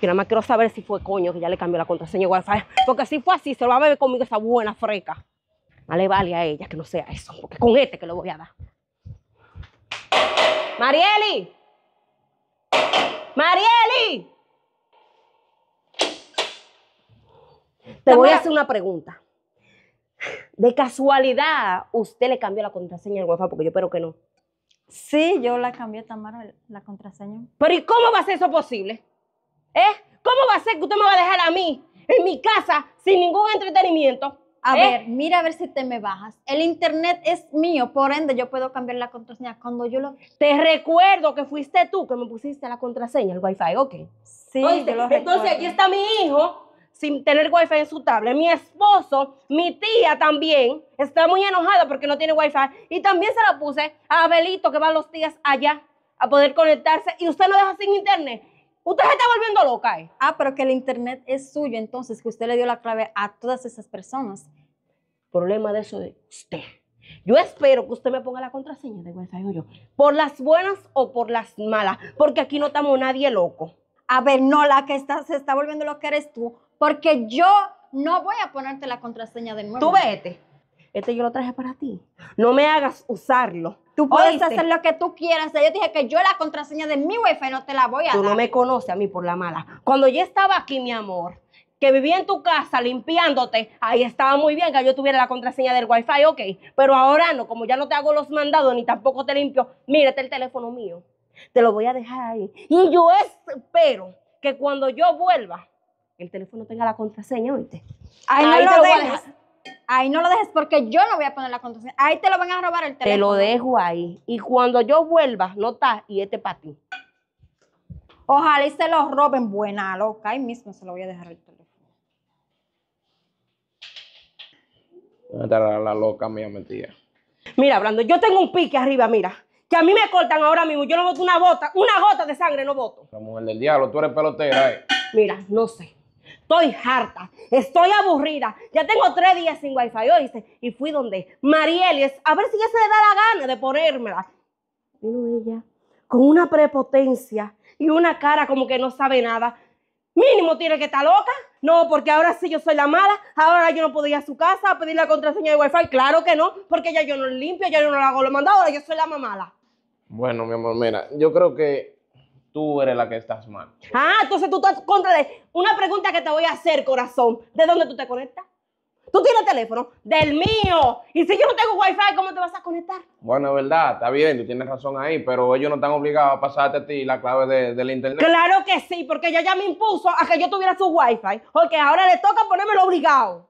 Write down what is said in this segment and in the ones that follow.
Que nada más quiero saber si fue coño que ya le cambió la contraseña Wi-Fi. Porque si fue así, se lo va a beber conmigo esa buena freca. Vale, vale a ella que no sea eso. Porque con este que lo voy a dar. Marieli. Marieli. Te voy a hacer una pregunta. De casualidad, ¿usted le cambió la contraseña al wi Porque yo espero que no. Sí, yo la cambié, Tamara, la contraseña. Pero ¿y cómo va a ser eso posible? ¿Eh? ¿Cómo va a ser que usted me va a dejar a mí en mi casa sin ningún entretenimiento? A ¿Eh? ver, mira a ver si te me bajas. El internet es mío, por ende yo puedo cambiar la contraseña cuando yo lo... Te recuerdo que fuiste tú que me pusiste la contraseña, el wifi, ok. Sí, lo Entonces aquí está mi hijo sin tener wifi en su tablet. Mi esposo, mi tía también, está muy enojada porque no tiene wifi. Y también se la puse a Abelito que va los días allá a poder conectarse y usted lo deja sin internet. Usted se está volviendo loca. Eh. Ah, pero que el internet es suyo, entonces que usted le dio la clave a todas esas personas. Problema de eso de usted. Yo espero que usted me ponga la contraseña de WhatsApp, yo. Por las buenas o por las malas, porque aquí no estamos nadie loco. A ver, no, la que está, se está volviendo loca eres tú, porque yo no voy a ponerte la contraseña de nuevo. Tú vete. Este yo lo traje para ti. No me hagas usarlo Tú puedes hacer lo que tú quieras. yo dije que yo la contraseña de mi wifi no te la voy a dar. Tú no me conoces a mí por la mala. Cuando yo estaba aquí, mi amor, que vivía en tu casa limpiándote, ahí estaba muy bien que yo tuviera la contraseña del wifi, ok. Pero ahora no, como ya no te hago los mandados ni tampoco te limpio, mírate el teléfono mío. Te lo voy a dejar ahí. Y yo espero que cuando yo vuelva, el teléfono tenga la contraseña, ¿oíste? Ahí, no lo, Ahí no lo dejes porque yo no voy a poner la contraseña. Ahí te lo van a robar el teléfono. Te lo dejo ahí. Y cuando yo vuelva, no y este para ti. Ojalá y se lo roben. Buena loca. Ahí mismo se lo voy a dejar el teléfono. la loca mía mentira. Mira, Brando, yo tengo un pique arriba, mira. Que a mí me cortan ahora mismo. Yo no boto una bota, una gota de sangre no voto. La mujer del diablo, tú eres pelotera, eh. Mira, no sé estoy harta, estoy aburrida, ya tengo tres días sin wifi, oíste, y fui donde Marielis, a ver si ya se le da la gana de ponérmela. Vino ella con una prepotencia y una cara como que no sabe nada. Mínimo tiene que estar loca. No, porque ahora sí yo soy la mala. Ahora yo no puedo ir a su casa a pedir la contraseña de Wi-Fi. Claro que no, porque ya yo no limpio, ya yo no la hago lo mandado. Ahora yo soy la mamala. Bueno, mi amor, mira, yo creo que tú eres la que estás mal. Ah, entonces tú estás contra de... Una pregunta que te voy a hacer, corazón. ¿De dónde tú te conectas? Tú tienes teléfono del mío. Y si yo no tengo Wi-Fi, ¿cómo te vas a conectar? Bueno, es verdad, está bien, tú tienes razón ahí, pero ellos no están obligados a pasarte a ti la clave de, del internet. Claro que sí, porque ella ya me impuso a que yo tuviera su wifi, porque ahora le toca ponérmelo obligado.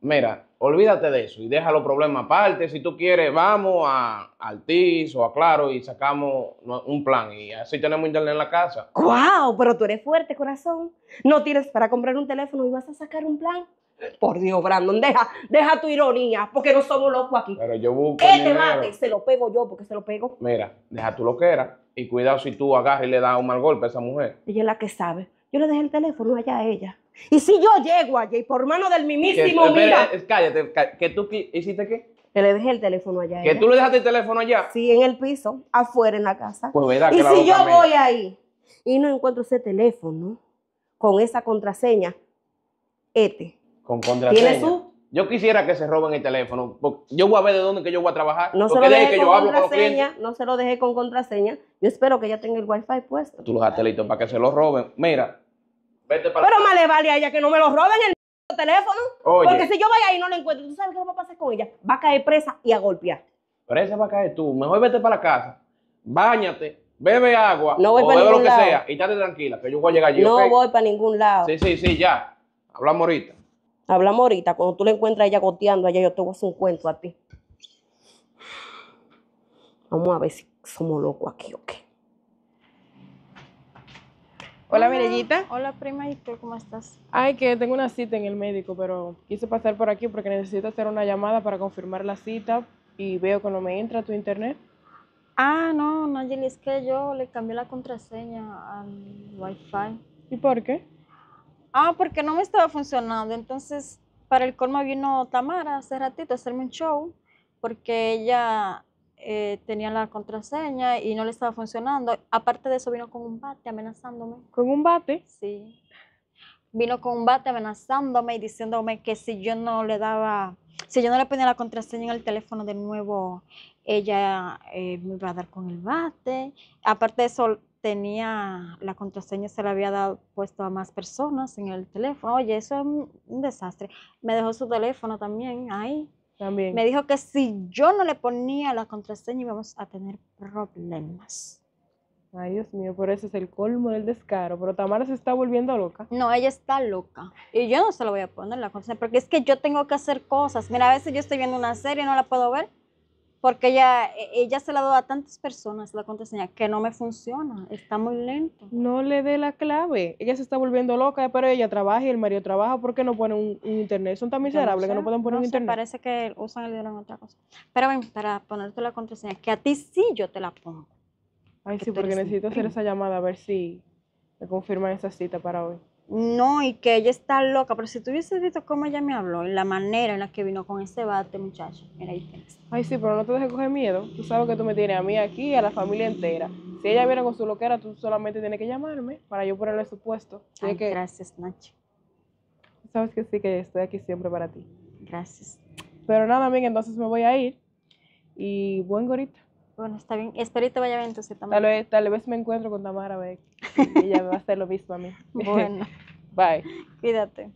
Mira, Olvídate de eso y deja los problemas aparte. Si tú quieres, vamos a Altiz o a Claro y sacamos un plan y así tenemos internet en la casa. ¡Guau! pero tú eres fuerte, corazón. No tienes para comprar un teléfono y vas a sacar un plan. Por Dios, Brandon, deja, deja tu ironía, porque no somos locos aquí. Pero yo busco. te mate! se lo pego yo, porque se lo pego. Mira, deja tu loquera y cuidado si tú agarras y le das un mal golpe a esa mujer. Ella es la que sabe. Yo le dejé el teléfono allá a ella. Y si yo llego allí, por mano del mismísimo, que, mira. Eh, cállate, que tú hiciste qué? Que le dejé el teléfono allá. ¿Que tú le dejaste el teléfono allá? Sí, en el piso, afuera en la casa. Pues Y si yo voy ahí y no encuentro ese teléfono con esa contraseña, este. Con contraseña. yo quisiera que se roben el teléfono. yo voy a ver de dónde que yo voy a trabajar. No se lo dejé con contraseña. Yo espero que ya tenga el wifi puesto. Tú los dejaste para que se lo roben. Mira, Vete para Pero más le vale a ella que no me lo roben el teléfono. Porque si yo voy ahí y no lo encuentro, ¿tú sabes qué va a pasar con ella? Va a caer presa y a golpear. Presa va a caer tú. Mejor vete para la casa, báñate, bebe agua, no voy o bebe lo que sea y estate tranquila, que yo voy a llegar allí. No voy para ningún lado. Sí, sí, sí, ya. Hablamos ahorita. Hablamos ahorita. Cuando tú le encuentras a ella goteando allá, yo te voy a hacer un cuento a ti. Vamos a ver si somos locos aquí o qué. Hola, Mirellita. Hola, prima, ¿y tú cómo estás? Ay, que tengo una cita en el médico, pero quise pasar por aquí porque necesito hacer una llamada para confirmar la cita y veo que no me entra tu internet. Ah, no, Nayeli, es que yo le cambié la contraseña al wifi. ¿Y por qué? Ah, porque no me estaba funcionando. Entonces, para el colmo vino Tamara hace ratito a hacerme un show porque ella eh, tenía la contraseña y no le estaba funcionando. Aparte de eso, vino con un bate amenazándome. ¿Con un bate? Sí. Vino con un bate amenazándome y diciéndome que si yo no le daba, si yo no le ponía la contraseña en el teléfono de nuevo, ella eh, me iba a dar con el bate. Aparte de eso, tenía la contraseña, se la había dado, puesto a más personas en el teléfono. Oye, eso es un desastre. Me dejó su teléfono también ahí. También. Me dijo que si yo no le ponía la contraseña íbamos a tener problemas. Ay, Dios mío, por eso es el colmo del descaro. Pero Tamara se está volviendo loca. No, ella está loca. Y yo no se lo voy a poner la contraseña, porque es que yo tengo que hacer cosas. Mira, a veces yo estoy viendo una serie y no la puedo ver porque ella, e, ella se la da a tantas personas la contraseña que no me funciona, está muy lento. No le dé la clave, ella se está volviendo loca, pero ella trabaja y el marido trabaja, ¿por qué no ponen un, internet? Son tan miserables que no pueden poner un sé, internet. Parece que usan el dinero en otra cosa. Pero bueno, para ponerte la contraseña, que a ti sí yo te la pongo. Ay, sí, porque necesito hacer esa llamada a ver si me confirman esa cita para hoy no, y que ella está loca, pero si tú visto cómo ella me habló, la manera en la que vino con ese bate, muchacho, era intenso. Ay, sí, pero no te dejes coger miedo. Tú sabes que tú me tienes a mí aquí y a la familia entera. Si ella viene con su loquera, tú solamente tienes que llamarme para yo ponerle su puesto. Ay, que... gracias, Nacho. Sabes que sí, que estoy aquí siempre para ti. Gracias. Pero nada, amiga, entonces me voy a ir. Y buen gorito. Bueno, está bien. Espero que te vaya bien entonces, Tamara. Tal vez, me encuentro con Tamara, ve Ella va a hacer lo mismo a mí. Bueno. Bye. Cuídate.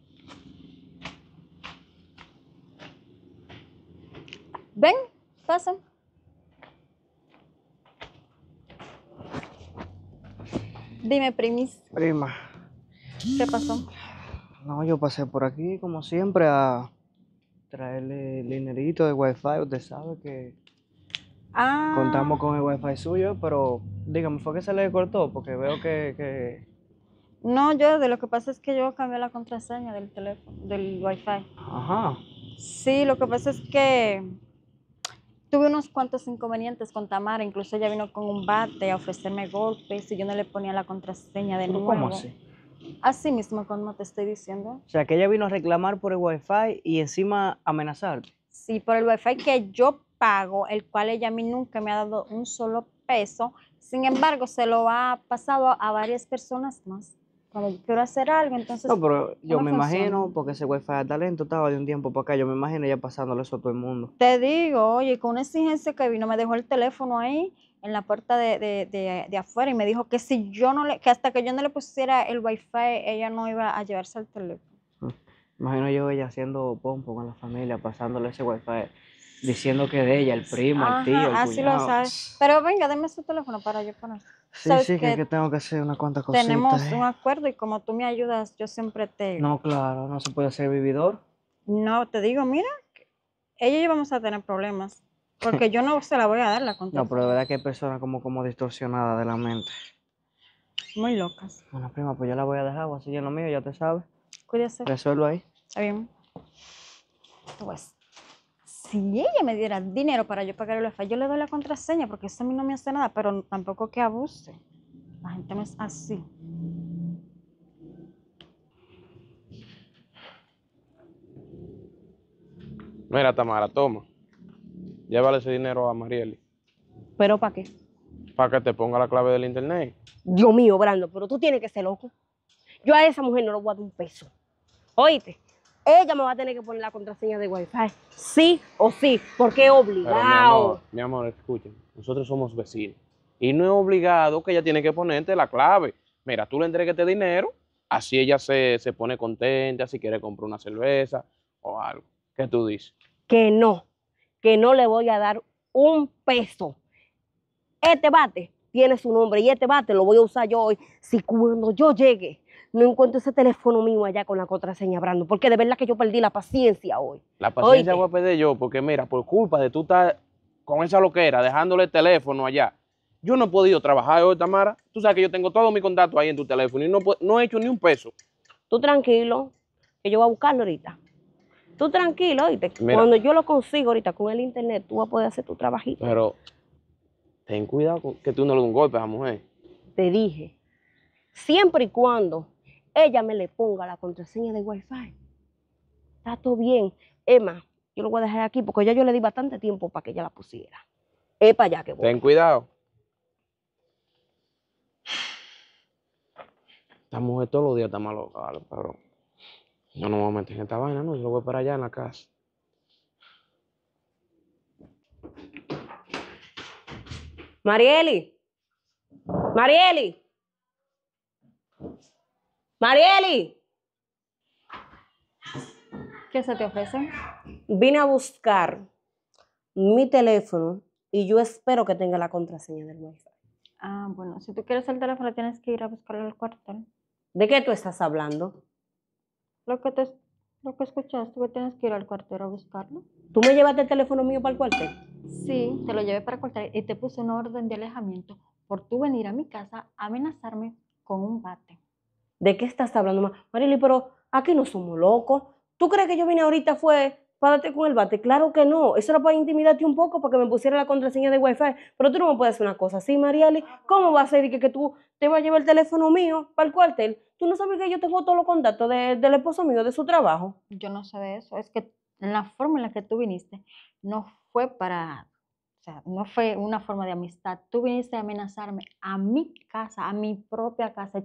Ven, pasa. Dime, primis. Prima. ¿Qué pasó? No, yo pasé por aquí, como siempre, a traerle el dinerito de wifi fi Usted sabe que Contamos ah. con el wifi suyo, pero dígame, ¿fue que se le cortó? Porque veo que, No, yo de lo que pasa es que yo cambié la contraseña del teléfono, del wifi. Ajá. Sí, lo que pasa es que tuve unos cuantos inconvenientes con Tamara, incluso ella vino con un bate a ofrecerme golpes y yo no le ponía la contraseña de nuevo. ¿Cómo así? Así mismo, como te estoy diciendo. O sea, que ella vino a reclamar por el wifi y encima amenazar. Sí, por el wifi que yo pago, el cual ella a mí nunca me ha dado un solo peso. Sin embargo, se lo ha pasado a varias personas más. Cuando yo quiero hacer algo, entonces. No, pero yo me imagino, porque ese wifi de talento estaba de un tiempo para acá, yo me imagino ella pasándole eso a todo el mundo. Te digo, oye, con una exigencia que vino, me dejó el teléfono ahí en la puerta de, afuera y me dijo que si yo no le, que hasta que yo no le pusiera el wifi, ella no iba a llevarse el teléfono. Imagino yo ella haciendo pompo con la familia, pasándole ese wifi diciendo que de ella, el primo, el tío, el así lo sabes. Pero venga, deme su teléfono para yo poner. Sí, sí, que, que, tengo que hacer una cuanta cositas. Tenemos ¿eh? un acuerdo y como tú me ayudas, yo siempre te... No, claro, no se puede hacer vividor. No, te digo, mira, ella y yo vamos a tener problemas. Porque yo no se la voy a dar la cuenta. No, pero de verdad que hay personas como, como distorsionadas de la mente. Muy locas. Bueno, prima, pues yo la voy a dejar, voy a seguir lo mío, ya te sabes. Cuídese. Resuelvo ahí. Está bien. Pues si ella me diera dinero para yo pagar el wifi, yo le doy la contraseña porque eso a mí no me hace nada, pero tampoco que abuse. La gente no es así. Mira, Tamara, toma. Llévale ese dinero a Marieli. ¿Pero para qué? Para que te ponga la clave del internet. Dios mío, Brando, pero tú tienes que ser loco. Yo a esa mujer no le voy a dar un peso. Oíste, ella me va a tener que poner la contraseña de Wi-Fi. Sí o sí, porque obligado. mi, amor, escuchen, nosotros somos vecinos. Y no es obligado que ella tiene que ponerte la clave. Mira, tú le entregues este dinero, así ella se, se pone contenta, si quiere comprar una cerveza o algo. ¿Qué tú dices? Que no, que no le voy a dar un peso. Este bate tiene su nombre y este bate lo voy a usar yo hoy. Si cuando yo llegue no encuentro ese teléfono mío allá con la contraseña, Brando, porque de verdad que yo perdí la paciencia hoy. La paciencia Oye. voy a perder yo, porque mira, por culpa de tú estar con esa loquera, dejándole el teléfono allá, yo no he podido trabajar hoy, Tamara. Tú sabes que yo tengo todos mis contacto ahí en tu teléfono y no, no he hecho ni un peso. Tú tranquilo, que yo voy a buscarlo ahorita. Tú tranquilo, oíste. Cuando yo lo consigo ahorita con el internet, tú vas a poder hacer tu trabajito. Pero ten cuidado que tú no le des un golpe a la mujer. Te dije, siempre y cuando ella me le ponga la contraseña de Wi-Fi. Está todo bien. Emma, yo lo voy a dejar aquí porque ya yo le di bastante tiempo para que ella la pusiera. Es para allá que voy. Ten cuidado. Esta mujer todos los días está mal pero yo no me voy a meter en esta vaina, no, yo lo voy para allá en la casa. Marieli, Marieli. Marieli. ¿Qué se te ofrece? Vine a buscar mi teléfono y yo espero que tenga la contraseña del wifi. Ah, bueno, si tú quieres el teléfono tienes que ir a buscarlo al cuartel. ¿De qué tú estás hablando? Lo que te lo que escuchaste, que tienes que ir al cuartel a buscarlo. ¿Tú me llevaste el teléfono mío para el cuartel? Sí, te lo llevé para el cuartel y te puse una orden de alejamiento por tú venir a mi casa a amenazarme con un bate. ¿De qué estás hablando? Marily, pero aquí no somos locos. ¿Tú crees que yo vine ahorita fue para darte con el bate? Claro que no. Eso era para intimidarte un poco, para que me pusiera la contraseña de Wi-Fi. Pero tú no me puedes hacer una cosa así, Marieli. Ah, pues. ¿Cómo va a ser que, que tú te vas a llevar el teléfono mío para el cuartel? ¿Tú no sabes que yo tengo todos los contactos del esposo mío, de su trabajo? Yo no sé de eso. Es que la forma en la que tú viniste no fue para no fue una forma de amistad. Tú viniste a amenazarme a mi casa, a mi propia casa,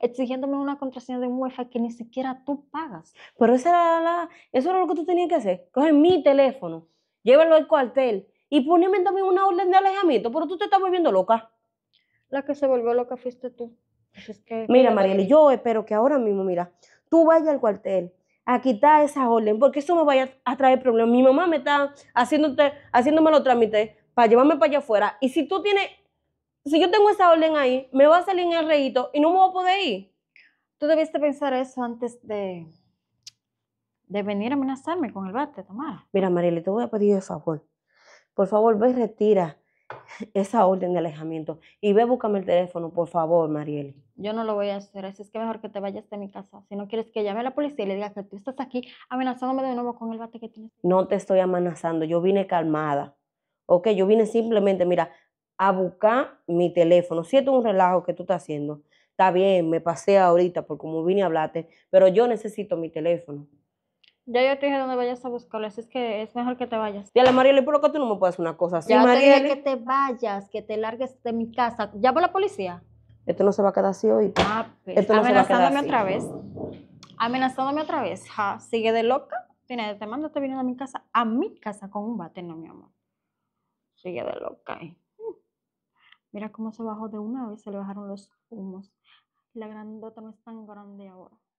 exigiéndome una contraseña de un UEFA que ni siquiera tú pagas. Pero esa era la, eso era lo que tú tenías que hacer. Coge mi teléfono, llévalo al cuartel y poneme también una orden de alejamiento, pero tú te estás volviendo loca. La que se volvió loca fuiste tú. mira, Mariela, yo espero que ahora mismo, mira, tú vayas al cuartel, a quitar esa orden, porque eso me va a traer problemas. Mi mamá me está haciéndote, haciéndome los trámites para llevarme para allá afuera. Y si tú tienes, si yo tengo esa orden ahí, me va a salir en el reyito y no me voy a poder ir. Tú debiste pensar eso antes de, de venir a amenazarme con el bate, tomar Mira, Mariela, te voy a pedir el favor. Por favor, ve y retira esa orden de alejamiento y ve búscame el teléfono, por favor, Mariel yo no lo voy a hacer, así es que mejor que te vayas de mi casa. Si no quieres que llame a la policía y le diga que tú estás aquí amenazándome de nuevo con el bate que tienes. No te estoy amenazando, yo vine calmada. Ok, yo vine simplemente, mira, a buscar mi teléfono. Si es un relajo que tú estás haciendo, está bien, me pasé ahorita por como vine a hablarte, pero yo necesito mi teléfono. Ya yo te dije dónde vayas a buscarlo, así es que es mejor que te vayas. Dile, le ¿por qué tú no me puedes hacer una cosa así, Ya te dije que te vayas, que te largues de mi casa. ¿Llamo a la policía? esto no se va a quedar así hoy. Ah, pues, amenazándome otra vez. Amenazándome otra vez. sigue de loca. Tiene te mando, te viniendo a mi casa, a mi casa con un bate, no, mi amor. Sigue de loca. Eh. Mira cómo se bajó de una vez, se le bajaron los humos. La grandota no es tan grande ahora.